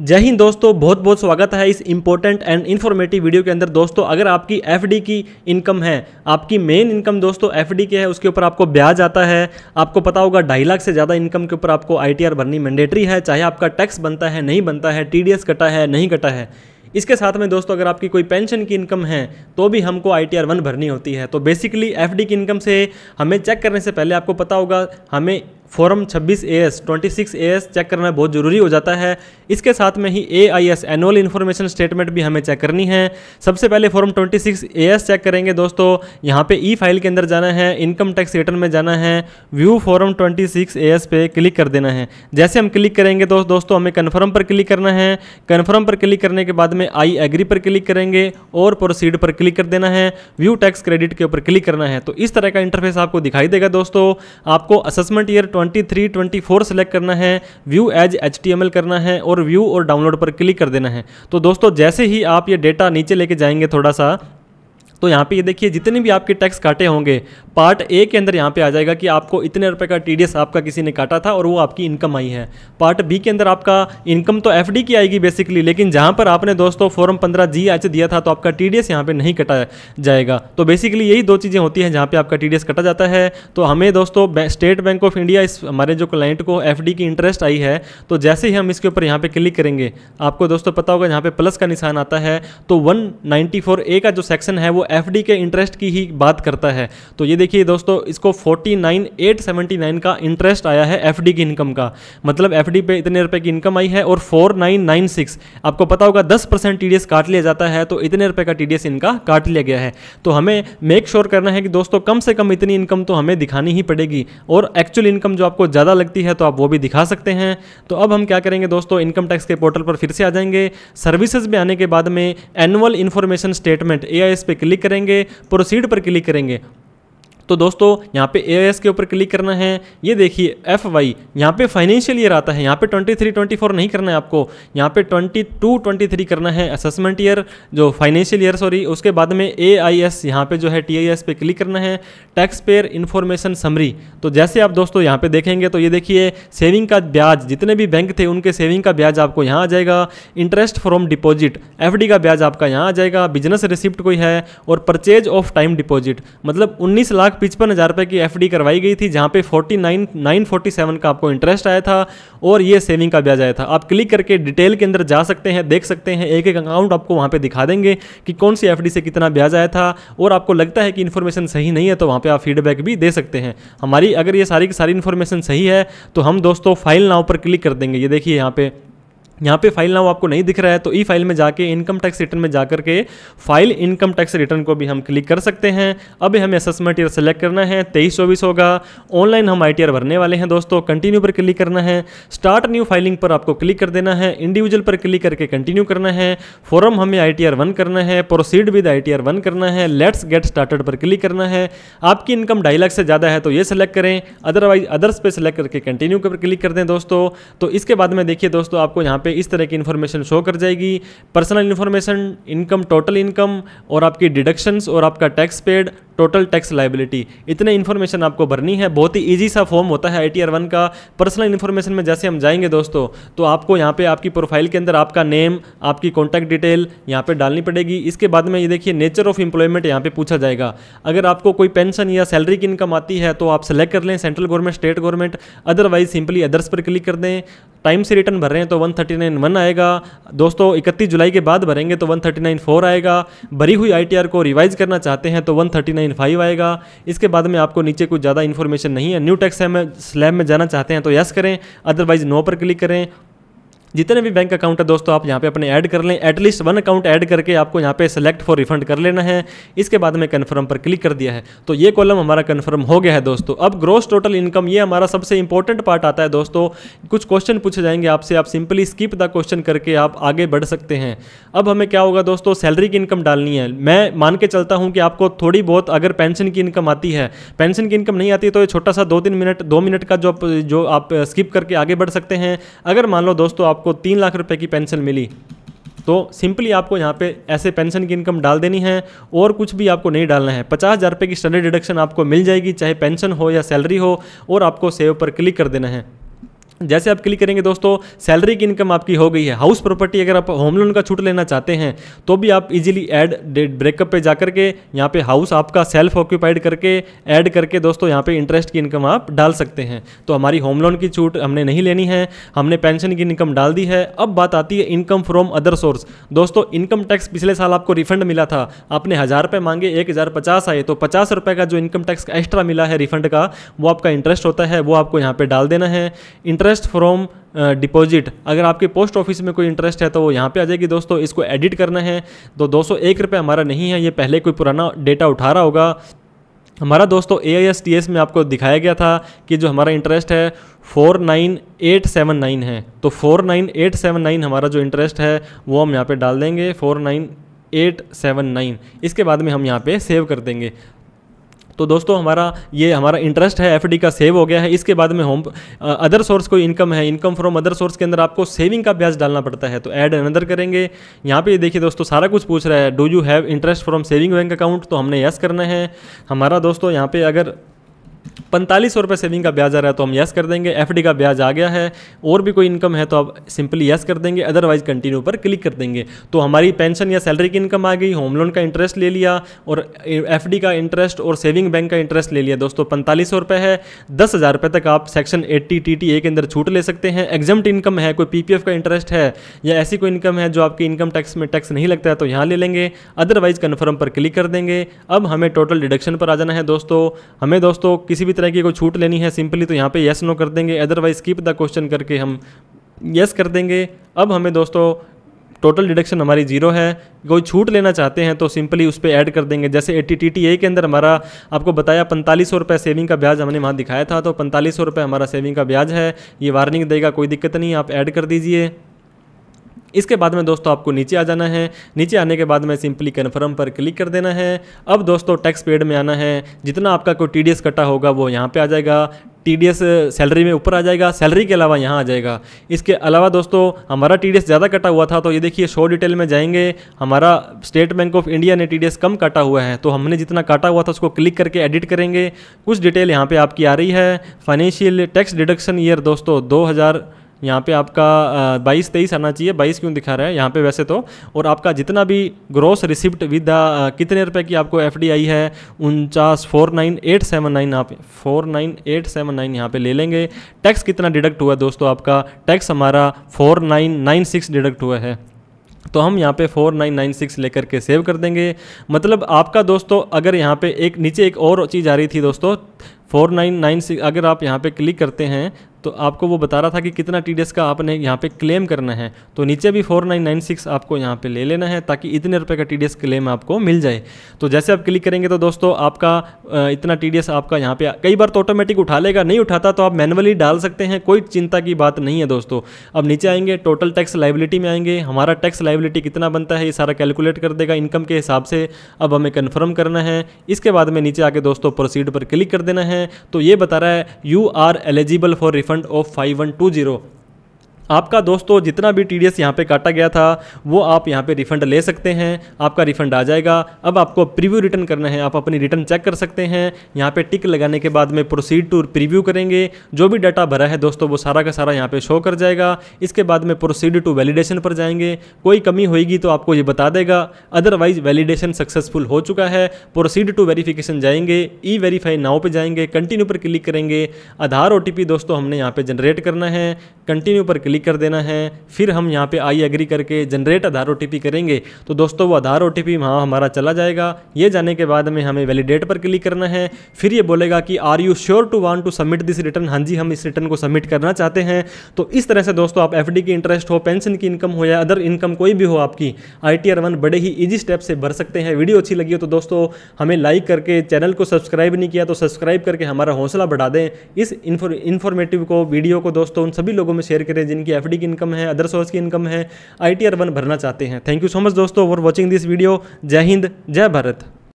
जय हिंद दोस्तों बहुत बहुत स्वागत है इस इंपॉर्टेंट एंड इन्फॉर्मेटिव वीडियो के अंदर दोस्तों अगर आपकी एफडी की इनकम है आपकी मेन इनकम दोस्तों एफडी के है उसके ऊपर आपको ब्याज आता है आपको पता होगा ढाई लाख से ज़्यादा इनकम के ऊपर आपको आईटीआर भरनी मैंडेटरी है चाहे आपका टैक्स बनता है नहीं बनता है टी कटा है नहीं कटा है इसके साथ में दोस्तों अगर आपकी कोई पेंशन की इनकम है तो भी हमको आई टी आर वन भरनी होती है तो बेसिकली एफ डी की इनकम से हमें चेक करने से पहले आपको पता होगा हमें फॉर्म 26 एएस 26 एएस चेक करना बहुत ज़रूरी हो जाता है इसके साथ में ही A I S annual information statement भी हमें चेक करनी है सबसे पहले फॉर्म 26 एएस चेक करेंगे दोस्तों यहाँ पे ई फाइल के अंदर जाना है इनकम टैक्स रिटर्न में जाना है व्यू फॉर्म 26 एस पे क्लिक कर देना है जैसे हम क्लिक करेंगे तो दोस्तों हमें कन्फर्म पर क्लिक करना है कन्फर्म पर क्लिक करने के बाद में आई एग्री पर क्लिक करेंगे और प्रोसीड पर क्लिक कर देना है व्यू टैक्स क्रेडिट के ऊपर क्लिक करना है तो इस तरह का इंटरफेस आपको दिखाई देगा दोस्तों आपको assessment year twenty four select करना है व्यू एज एच करना है और व्यू और डाउनलोड पर क्लिक कर देना है तो दोस्तों जैसे ही आप ये डेटा नीचे लेके जाएंगे थोड़ा सा तो यहाँ पे ये देखिए जितने भी आपके टैक्स काटे होंगे पार्ट ए के अंदर यहाँ पे आ जाएगा कि आपको इतने रुपए का टी आपका किसी ने काटा था और वो आपकी इनकम आई है पार्ट बी के अंदर आपका इनकम तो एफ की आएगी बेसिकली लेकिन जहाँ पर आपने दोस्तों फॉर्म पंद्रह जी एच दिया था तो आपका टी डी यहाँ पर नहीं कटा जाएगा तो बेसिकली यही दो चीज़ें होती हैं जहाँ पर आपका टी कटा जाता है तो हमें दोस्तों स्टेट बैंक ऑफ इंडिया इस हमारे जो क्लाइंट को एफ की इंटरेस्ट आई है तो जैसे ही हम इसके ऊपर यहाँ पर क्लिक करेंगे आपको दोस्तों पता होगा यहाँ पर प्लस का निशान आता है तो वन ए का जो सेक्शन है वो एफ के इंटरेस्ट की ही बात करता है तो ये देखिए दोस्तों इसको 49,879 का इंटरेस्ट आया है एफ की इनकम का मतलब एफ पे इतने रुपए की इनकम आई है और 4996 आपको पता होगा 10 परसेंट टी काट लिया जाता है तो इतने रुपए का टी इनका काट लिया गया है तो हमें मेक श्योर sure करना है कि दोस्तों कम से कम इतनी इनकम तो हमें दिखानी ही पड़ेगी और एक्चुअल इनकम जो आपको ज़्यादा लगती है तो आप वो भी दिखा सकते हैं तो अब हम क्या करेंगे दोस्तों इनकम टैक्स के पोर्टल पर फिर से आ जाएंगे सर्विसेज में आने के बाद में एनुअल इन्फॉर्मेशन स्टेटमेंट ए पे क्लिक करेंगे प्रोसीड पर क्लिक करेंगे तो दोस्तों यहाँ पे ए के ऊपर क्लिक करना है ये देखिए एफ वाई यहाँ पे फाइनेंशियल ईयर आता है यहाँ पे 23 24 नहीं करना है आपको यहाँ पे 22 23 करना है असेसमेंट ईयर जो फाइनेंशियल ईयर सॉरी उसके बाद में ए आई एस यहाँ पर जो है टी आई एस पे क्लिक करना है टैक्स पेयर इन्फॉर्मेशन समरी तो जैसे आप दोस्तों यहाँ पर देखेंगे तो ये देखिए सेविंग का ब्याज जितने भी बैंक थे उनके सेविंग का ब्याज आपको यहाँ आ जाएगा इंटरेस्ट फ्रॉम डिपॉजिट एफ का ब्याज आपका यहाँ आ जाएगा बिजनेस रिसिप्ट कोई है और परचेज ऑफ टाइम डिपॉजिट मतलब उन्नीस लाख पिचपन हज़ार रुपये की एफ करवाई गई थी जहाँ पे forty nine nine forty seven का आपको इंटरेस्ट आया था और ये सेविंग का ब्याज आया था आप क्लिक करके डिटेल के अंदर जा सकते हैं देख सकते हैं एक एक अकाउंट आपको वहाँ पर दिखा देंगे कि कौन सी एफ से कितना ब्याज आया था और आपको लगता है कि इन्फॉर्मेशन सही नहीं है तो वहाँ पर आप फीडबैक भी दे सकते हैं हमारी अगर ये सारी की सारी इन्फॉर्मेशन सही है तो हम दोस्तों फाइल नाव पर क्लिक कर देंगे ये देखिए यहाँ पर यहाँ पे फाइल नाम आपको नहीं दिख रहा है तो ई फाइल में जाके इनकम टैक्स रिटर्न में जाकर के फाइल इनकम टैक्स रिटर्न को भी हम क्लिक कर सकते हैं अब हमें असेसमेंट ईयर सेलेक्ट करना है तेईस चौबीस होगा ऑनलाइन हम आई भरने वाले हैं दोस्तों कंटिन्यू पर क्लिक करना है स्टार्ट न्यू फाइलिंग पर आपको क्लिक कर देना है इंडिविजुअल पर क्लिक करके कंटिन्यू करना है फॉरम हमें आई टी करना है प्रोसीड विद आई टी करना है लेट्स गेट स्टार्टेड पर क्लिक करना है आपकी इनकम ढाई लाख से ज़्यादा है तो ये सिलेक्ट करें अदरवाइज अदर्स पर सिलेक्ट करके कंटिन्यू पर क्लिक कर दें दोस्तों तो इसके बाद में देखिए दोस्तों आपको यहाँ पर इस तरह की इन्फॉर्मेशन शो कर जाएगी personal information income total income और आपकी डिडक्शंस और आपका tax paid total tax liability इतने इन्फॉर्मेशन आपको भरनी है बहुत ही ईजी सा फॉर्म होता है आई वन का पर्सनल इन्फॉर्मेशन में जैसे हम जाएंगे दोस्तों तो आपको यहाँ पे आपकी प्रोफाइल के अंदर आपका नेम आपकी कॉन्टैक्ट डिटेल यहाँ पे डालनी पड़ेगी इसके बाद में ये देखिए नेचर ऑफ एम्प्लॉयमेंट यहाँ पे पूछा जाएगा अगर आपको कोई पेंशन या सैलरी की इनकम आती है तो आप सेलेक्ट कर लें central government state government otherwise simply others पर क्लिक कर दें टाइम से रिटर्न भर रहे हैं तो 139 वन आएगा दोस्तों 31 जुलाई के बाद भरेंगे तो 139 फोर आएगा भरी हुई आईटीआर को रिवाइज करना चाहते हैं तो 139 सेक्शन फाइव आएगा इसके बाद में आपको नीचे कुछ ज़्यादा इन्फॉर्मेशन नहीं है न्यू टैक्स स्लैब में जाना चाहते हैं तो यस करें अदरवाइज नो पर क्लिक करें जितने भी बैंक अकाउंट है दोस्तों आप यहाँ पे अपने ऐड कर लें एटलीस्ट वन अकाउंट ऐड करके आपको यहाँ पे सेलेक्ट फॉर रिफंड कर लेना है इसके बाद में कन्फर्म पर क्लिक कर दिया है तो ये कॉलम हमारा कन्फर्म हो गया है दोस्तों अब ग्रोस टोटल इनकम ये हमारा सबसे इंपॉर्टेंट पार्ट आता है दोस्तों कुछ क्वेश्चन पूछे जाएंगे आपसे आप सिंपली स्किप द क्वेश्चन करके आप आगे बढ़ सकते हैं अब हमें क्या होगा दोस्तों सैलरी की इनकम डालनी है मैं मान के चलता हूँ कि आपको थोड़ी बहुत अगर पेंशन की इनकम आती है पेंशन की इनकम नहीं आती तो ये छोटा सा दो तीन मिनट दो मिनट का जो जो आप स्किप करके आगे बढ़ सकते हैं अगर मान लो दोस्तों आप आपको तीन लाख रुपए की पेंशन मिली तो सिंपली आपको यहाँ पे ऐसे पेंशन की इनकम डाल देनी है और कुछ भी आपको नहीं डालना है पचास हज़ार रुपये की स्टैंडर्ड डिडक्शन आपको मिल जाएगी चाहे पेंशन हो या सैलरी हो और आपको सेव पर क्लिक कर देना है जैसे आप क्लिक करेंगे दोस्तों सैलरी की इनकम आपकी हो गई है हाउस प्रॉपर्टी अगर आप होम लोन का छूट लेना चाहते हैं तो भी आप इजीली ऐड ब्रेकअप पे जाकर के यहाँ पे हाउस आपका सेल्फ ऑक्यूपाइड करके ऐड करके दोस्तों यहाँ पे इंटरेस्ट की इनकम आप डाल सकते हैं तो हमारी होम लोन की छूट हमने नहीं लेनी है हमने पेंशन की इनकम डाल दी है अब बात आती है इनकम फ्रॉम अदर सोर्स दोस्तों इनकम टैक्स पिछले साल आपको रिफंड मिला था आपने हज़ार रुपये मांगे एक हज़ार पचास आए तो पचास का जो इनकम टैक्स एक्स्ट्रा मिला है रिफंड का वो आपका इंटरेस्ट होता है वो आपको यहाँ पर डाल देना है इंटरेस्ट इंटरेस्ट फ्रॉम डिपॉजिट अगर आपके पोस्ट ऑफिस में कोई इंटरेस्ट है तो वो यहाँ पे आ जाएगी दोस्तों इसको एडिट करना है तो दो सौ एक रुपये हमारा नहीं है ये पहले कोई पुराना डेटा उठा रहा होगा हमारा दोस्तों A I S T S में आपको दिखाया गया था कि जो हमारा इंटरेस्ट है four nine eight seven nine है तो four nine eight seven nine हमारा जो इंटरेस्ट है वो हम यहाँ पे डाल देंगे four nine eight seven nine इसके बाद में हम यहाँ पे सेव कर देंगे तो दोस्तों हमारा ये हमारा इंटरेस्ट है एफ का सेव हो गया है इसके बाद में होम अदर सोर्स कोई इनकम है इनकम फ्रॉम अदर सोर्स के अंदर आपको सेविंग का ब्याज डालना पड़ता है तो ऐड अनदर करेंगे यहाँ पे देखिए दोस्तों सारा कुछ पूछ रहा है do you have interest from saving bank account तो हमने यस करना है हमारा दोस्तों यहाँ पे अगर पैंतालीस रुपये सेविंग का ब्याज आ रहा है तो हम यस कर देंगे एफ का ब्याज आ गया है और भी कोई इनकम है तो आप सिंपली यस कर देंगे अदरवाइज कंटिन्यू पर क्लिक कर देंगे तो हमारी पेंशन या सैलरी की इनकम आ गई होम लोन का इंटरेस्ट ले लिया और एफ का इंटरेस्ट और सेविंग बैंक का इंटरेस्ट ले लिया दोस्तों पैंतालीस रुपये है दस हज़ार रुपये तक आप section eighty T T A के अंदर छूट ले सकते हैं एग्जम्ट इनकम है कोई पी का इंटरेस्ट है या ऐसी कोई इनकम है जो आपकी इनकम टैक्स में टैक्स नहीं लगता है तो यहाँ ले लेंगे अदरवाइज कन्फर्म पर क्लिक कर देंगे अब हमें टोटल डिडक्शन पर आ जाना है दोस्तों हमें दोस्तों किसी भी तरह की कोई छूट लेनी है सिंपली तो यहाँ पे येस नो कर देंगे अदरवाइज कीप द क्वेश्चन करके हम येस कर देंगे अब हमें दोस्तों टोटल डिडक्शन हमारी जीरो है कोई छूट लेना चाहते हैं तो सिंपली उस पर ऐड कर देंगे जैसे ए टी टी ए के अंदर हमारा आपको बताया पैंतालीस सौ रुपये सेविंग का ब्याज हमने वहाँ दिखाया था तो पैंतालीस सौ रुपये हमारा सेविंग का ब्याज है ये वार्निंग देगा कोई दिक्कत नहीं आप ऐड कर दीजिए इसके बाद में दोस्तों आपको नीचे आ जाना है नीचे आने के बाद में सिंपली कन्फर्म पर क्लिक कर देना है अब दोस्तों टैक्स पेड में आना है जितना आपका कोई टी कटा होगा वो यहाँ पर आ जाएगा टी डी एस सैलरी में ऊपर आ जाएगा सैलरी के अलावा यहाँ आ जाएगा इसके अलावा दोस्तों हमारा टी डी एस ज़्यादा कटा हुआ था तो ये देखिए शो डिटेल में जाएंगे हमारा स्टेट बैंक ऑफ इंडिया ने टी डी एस कम काटा हुआ है तो हमने जितना काटा हुआ था उसको क्लिक करके एडिट करेंगे कुछ डिटेल यहाँ पर आपकी आ रही है फाइनेंशियल टैक्स डिडक्शन ईयर दोस्तों दो हज़ार यहाँ पे आपका बाईस तेईस आना चाहिए बाईस क्यों दिखा रहा है यहाँ पे वैसे तो और आपका जितना भी ग्रोस रिसिप्ट विद कितने रुपए की आपको एफ डी आई है उनचास four nine eight seven nine आप four nine eight seven nine यहाँ पर ले लेंगे टैक्स कितना डिडक्ट हुआ दोस्तों आपका टैक्स हमारा four nine nine six deduct हुआ है तो हम यहाँ पे 4996 लेकर के सेव कर देंगे मतलब आपका दोस्तों अगर यहाँ पे एक नीचे एक और चीज़ आ रही थी दोस्तों 4996 अगर आप यहाँ पे क्लिक करते हैं तो आपको वो बता रहा था कि कितना टी का आपने यहाँ पे क्लेम करना है तो नीचे भी 4996 आपको यहाँ पे ले लेना है ताकि इतने रुपए का टी क्लेम आपको मिल जाए तो जैसे आप क्लिक करेंगे तो दोस्तों आपका इतना टी आपका यहाँ पे कई बार तो ऑटोमेटिक उठा लेगा नहीं उठाता तो आप मैनुअली डाल सकते हैं कोई चिंता की बात नहीं है दोस्तों अब नीचे आएंगे टोटल टैक्स लाइबिलिटी में आएंगे हमारा टैक्स लाइबिलिटी कितना बनता है ये सारा कैलकुलेट कर देगा इनकम के हिसाब से अब हमें कन्फर्म करना है इसके बाद में नीचे आके दोस्तों प्रोसीड पर क्लिक कर देना है तो ये बता रहा है you are eligible for refund refund of 5120 आपका दोस्तों जितना भी टी डी एस यहाँ पर काटा गया था वो आप यहाँ पे रिफंड ले सकते हैं आपका रिफंड आ जाएगा अब आपको प्रीव्यू रिटर्न करना है आप अपनी रिटर्न चेक कर सकते हैं यहाँ पे टिक लगाने के बाद में प्रोसीड टू प्रीव्यू करेंगे जो भी डाटा भरा है दोस्तों वो सारा का सारा यहाँ पे शो कर जाएगा इसके बाद में प्रोसीड टू वैलिडेशन पर जाएंगे कोई कमी होगी तो आपको ये बता देगा अदरवाइज वैलिडेशन सक्सेसफुल हो चुका है प्रोसीड टू वेरीफिकेशन जाएंगे ई वेरीफाई नाव पर जाएंगे कंटिन्यू पर क्लिक करेंगे आधार ओ दोस्तों हमने यहाँ पर जनरेट करना है कंटिन्यू पर क्लिक क्लिक कर देना है फिर हम यहाँ पे आई एग्री करके जनरेट आधार ओ करेंगे तो दोस्तों वो आधार ओ टी हमारा चला जाएगा ये जाने के बाद में हमें वैलिडेट पर क्लिक करना है फिर ये बोलेगा कि are you sure to want to submit this return हाँ जी हम इस रिटर्न को सबमिट करना चाहते हैं तो इस तरह से दोस्तों आप एफ की इंटरेस्ट हो पेंशन की इनकम हो या अदर इनकम कोई भी हो आपकी आई टी बड़े ही ईजी स्टेप से भर सकते हैं वीडियो अच्छी लगी हो तो दोस्तों हमें लाइक करके चैनल को सब्सक्राइब नहीं किया तो सब्सक्राइब करके हमारा हौसला बढ़ा दें इस इन्फॉर्मेटिव को वीडियो को दोस्तों उन सभी लोगों में शेयर करें जिन इनकी एफ की इनकम है अदर सोर्स की इनकम है आई टी वन भरना चाहते हैं थैंक यू सो मच दोस्तों for watching this video Jai Hind जय भारत